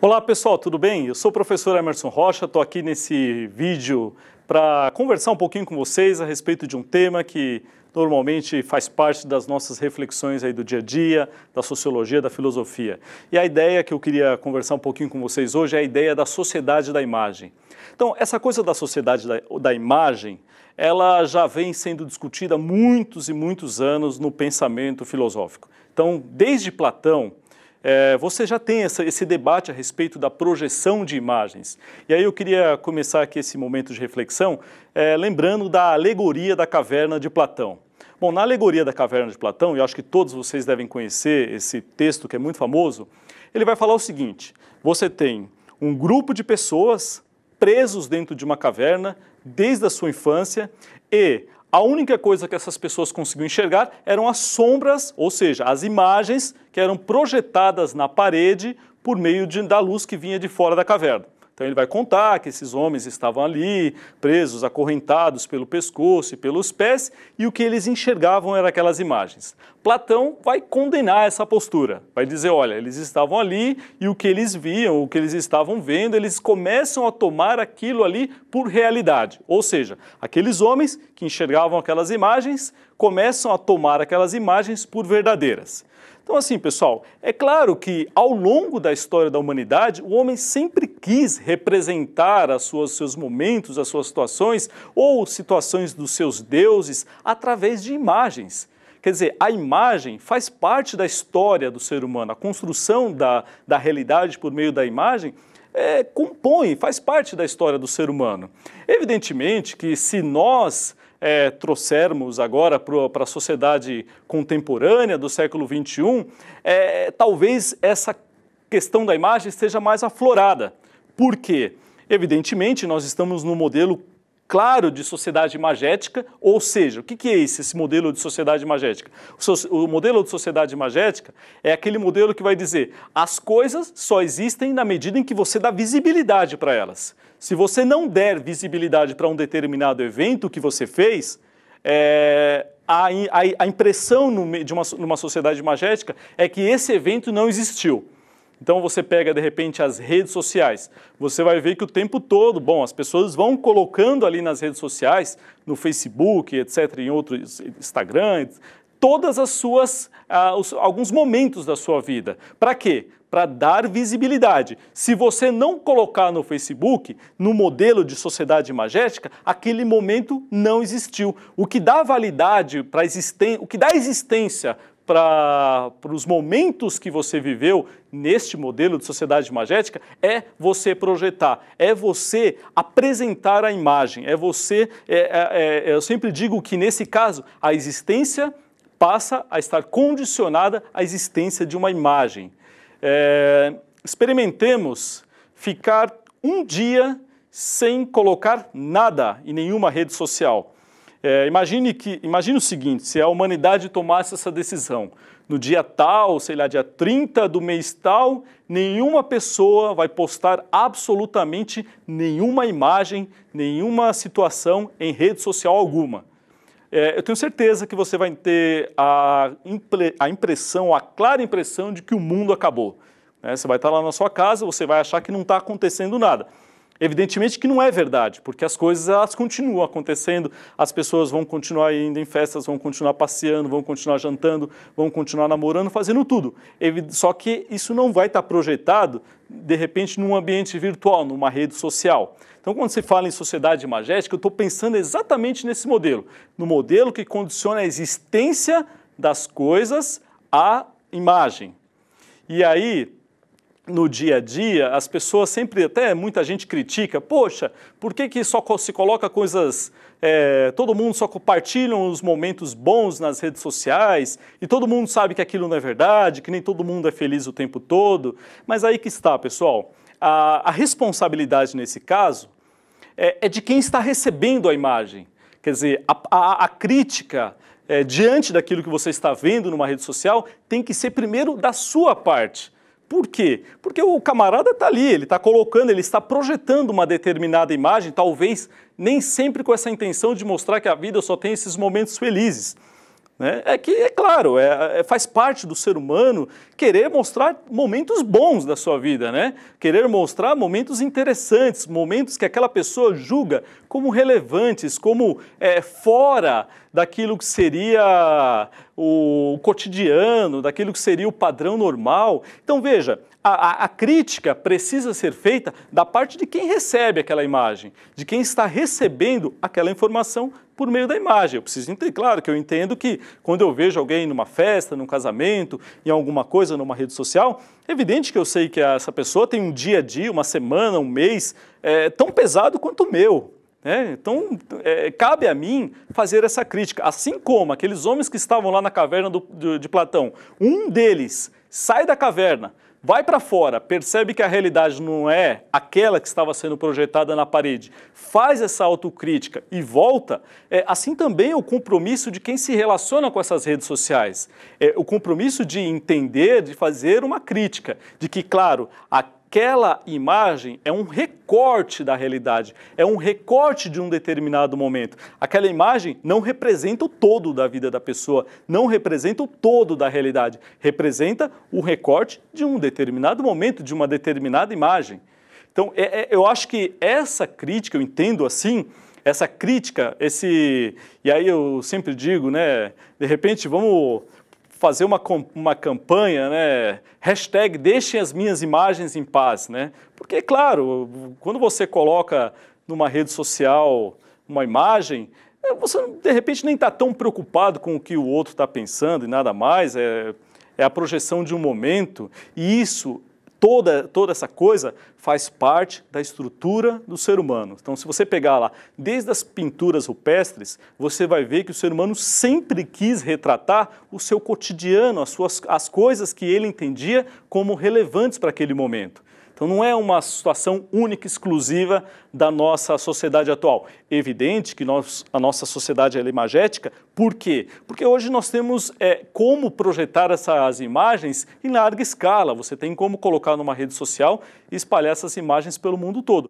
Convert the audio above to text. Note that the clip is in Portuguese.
Olá pessoal, tudo bem? Eu sou o professor Emerson Rocha, estou aqui nesse vídeo para conversar um pouquinho com vocês a respeito de um tema que normalmente faz parte das nossas reflexões aí do dia a dia, da sociologia, da filosofia. E a ideia que eu queria conversar um pouquinho com vocês hoje é a ideia da sociedade da imagem. Então, essa coisa da sociedade da, da imagem, ela já vem sendo discutida há muitos e muitos anos no pensamento filosófico. Então, desde Platão, é, você já tem essa, esse debate a respeito da projeção de imagens. E aí eu queria começar aqui esse momento de reflexão é, lembrando da alegoria da caverna de Platão. Bom, na alegoria da caverna de Platão, e acho que todos vocês devem conhecer esse texto que é muito famoso, ele vai falar o seguinte: você tem um grupo de pessoas presos dentro de uma caverna desde a sua infância e a única coisa que essas pessoas conseguiam enxergar eram as sombras, ou seja, as imagens que eram projetadas na parede por meio de, da luz que vinha de fora da caverna. Então ele vai contar que esses homens estavam ali, presos, acorrentados pelo pescoço e pelos pés, e o que eles enxergavam eram aquelas imagens. Platão vai condenar essa postura, vai dizer: olha, eles estavam ali e o que eles viam, o que eles estavam vendo, eles começam a tomar aquilo ali por realidade. Ou seja, aqueles homens que enxergavam aquelas imagens começam a tomar aquelas imagens por verdadeiras. Então, assim, pessoal, é claro que ao longo da história da humanidade, o homem sempre quis representar as suas, seus momentos, as suas situações ou situações dos seus deuses através de imagens. Quer dizer, a imagem faz parte da história do ser humano, a construção da, da realidade por meio da imagem é, compõe, faz parte da história do ser humano. Evidentemente que se nós é, trouxermos agora para a sociedade contemporânea do século XXI, é, talvez essa questão da imagem esteja mais aflorada. Por quê? Evidentemente, nós estamos no modelo claro de sociedade imagética, ou seja, o que é esse, esse modelo de sociedade imagética? O, modelo de sociedade imagética é aquele modelo que vai dizer as coisas só existem na medida em que você dá visibilidade para elas. Se você não der visibilidade para um determinado evento que você fez, é, a, a, a, impressão numa, de uma, numa sociedade imagética é que esse evento não existiu. Então você pega de repente as redes sociais, você vai ver que o tempo todo, bom, as pessoas vão colocando ali nas redes sociais, no Facebook, etc, em outros Instagram, todas as suas ah, os, alguns momentos da sua vida. Para quê? Para dar visibilidade. Se você não colocar no Facebook, no modelo de sociedade magética, aquele momento não existiu. O que dá validade para existência, o que dá existência para os momentos que você viveu neste modelo de sociedade magética é você projetar, é você apresentar a imagem, é você. É, é, é, eu sempre digo que nesse caso a existência passa a estar condicionada à existência de uma imagem. É, experimentemos ficar um dia sem colocar nada em nenhuma rede social. É, imagine, que, imagine o seguinte: se a humanidade tomasse essa decisão, no dia tal, sei lá, dia 30 do mês tal, nenhuma pessoa vai postar absolutamente nenhuma imagem, nenhuma situação em rede social alguma. É, eu tenho certeza que você vai ter a, a impressão, a clara impressão de que o mundo acabou. É, você vai estar lá na sua casa, você vai achar que não está acontecendo nada. Evidentemente que não é verdade, porque as coisas elas continuam acontecendo, as pessoas vão continuar indo em festas, vão continuar passeando, vão continuar jantando, vão continuar namorando, fazendo tudo. Só que isso não vai estar projetado, de repente, num ambiente virtual, numa rede social. Então, quando se fala em sociedade magética, eu estou pensando exatamente nesse modelo, no modelo que condiciona a existência das coisas à imagem. E aí, no dia a dia, as pessoas sempre, até muita gente critica, poxa, por que, que só se coloca coisas, é, todo mundo só compartilha os momentos bons nas redes sociais e todo mundo sabe que aquilo não é verdade, que nem todo mundo é feliz o tempo todo. Mas aí que está, pessoal, a, a responsabilidade nesse caso é, é, de quem está recebendo a imagem. Quer dizer, a, a, a crítica é, diante daquilo que você está vendo numa rede social tem que ser primeiro da sua parte por quê? Porque o camarada está ali, ele está colocando, ele está projetando uma determinada imagem, talvez nem sempre com essa intenção de mostrar que a vida só tem esses momentos felizes. Né? É que, é claro, é, é, faz parte do ser humano querer mostrar momentos bons da sua vida, né? querer mostrar momentos interessantes, momentos que aquela pessoa julga como relevantes, como é, fora daquilo que seria o cotidiano, daquilo que seria o padrão normal. Então veja, a, a, crítica precisa ser feita da parte de quem recebe aquela imagem, de quem está recebendo aquela informação por meio da imagem. Eu preciso entender, claro que eu entendo que quando eu vejo alguém numa festa, num casamento, em alguma coisa, numa rede social, é evidente que eu sei que essa pessoa tem um dia a dia, uma semana, um mês é, tão pesado quanto o meu. Né? então, é, cabe a mim fazer essa crítica. Assim como aqueles homens que estavam lá na caverna do, do, de Platão, um deles sai da caverna, vai para fora, percebe que a realidade não é aquela que estava sendo projetada na parede, faz essa autocrítica e volta, é, assim também é o compromisso de quem se relaciona com essas redes sociais. É, o compromisso de entender, de fazer uma crítica, de que, claro, aqui aquela imagem é um recorte da realidade, é um recorte de um determinado momento. Aquela imagem não representa o todo da vida da pessoa, não representa o todo da realidade, representa o recorte de um determinado momento, de uma determinada imagem. Então, é, é, eu acho que essa crítica, eu entendo assim, essa crítica, esse. E aí eu sempre digo, né? De repente, vamos fazer uma, uma campanha, né? Hashtag deixem as minhas imagens em paz, né? Porque, é claro, quando você coloca numa rede social uma imagem, é, você de repente nem está tão preocupado com o que o outro está pensando e nada mais, é, é a projeção de um momento, e isso Toda, toda essa coisa faz parte da estrutura do ser humano. Então, se você pegar lá, desde as pinturas rupestres, você vai ver que o ser humano sempre quis retratar o seu cotidiano, as, suas, as coisas que ele entendia como relevantes para aquele momento. Então não é uma situação única, exclusiva da nossa sociedade atual. Evidente que nós, a nossa sociedade é imagética, por quê? Porque hoje nós temos é, como projetar essas imagens em larga escala. Você tem como colocar numa rede social e espalhar essas imagens pelo mundo todo.